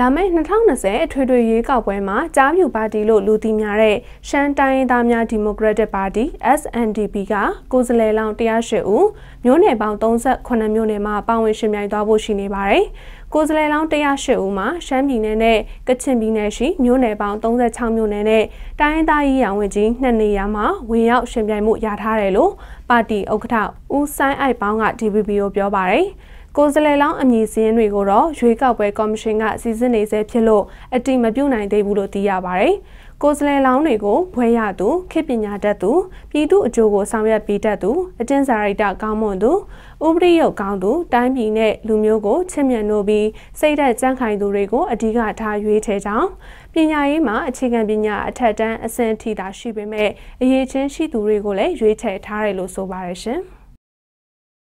လာမယ့်2020အထွေထွေရွေးကောက်ပွဲမှာကြားမြူပါတီလို့လူသိများတဲ့ရှမ်းတိုင်းရင်းသားများဒီမိုကရက်တစ်ပါတီ SNDP ကကိုယ်စားလှယ်လောင်း108ဦးမြို့နယ်ပေါင်း38မြို့နယ်မှာပါဝင်ရှင်ပြိုင်သွားဖို့ရှိနေပါတယ်။ကိုယ်စားလှယ်လောင်း108ဦးမှာရှမ်းပြည်နယ်နဲ့ကချင်ပြည်နယ်ရှိမြို့နယ်ပေါင်း36မြို့နယ်နဲ့တိုင်းရင်းသားရေးရဝန်ကြီးနှစ်နေရာမှာဝင်ရောက်ရှင်ပြိုင်မှုရထားတယ်လို့ပါတီဥက္ကဋ္ဌဦးဆိုင်အိုက်ပေါင်းက DVB ကိုပြောပါတယ်။ကိုယ်စားလှယ်လောင်းအမည်စင်းတွေကိုတော့ရွေးကောက်ပွဲကော်မရှင်ကစီစဉ်နေဆဲဖြစ်လို့အတိမပြုတ်နိုင်သေးဘူးလို့သိရပါတယ်။ကိုယ်စားလှယ်လောင်းတွေကိုဘွဲရသူခေပညာတတ်သူပြည်သူအကျိုးကိုဆောင်ရွက်ပေးတတ်သူအကျဉ်းစာရိုက်တာကောင်းမွန်သူဥပဒေရုပ်ကောင်းသူတိုင်းပြည်နဲ့လူမျိုးကိုချစ်မြတ်နိုးပြီးစိတ်ဓာတ်ကြံ့ခိုင်သူတွေကိုအဓိကထားရွေးချယ်ကြောင်းပညာရေးမှာအခြေခံပညာအထက်တန်းအဆင့်ထိသာရှိပေမဲ့အရေးချင်းရှိသူတွေကိုလည်းရွေးချယ်ထားတယ်လို့ဆိုပါတယ်ရှင်။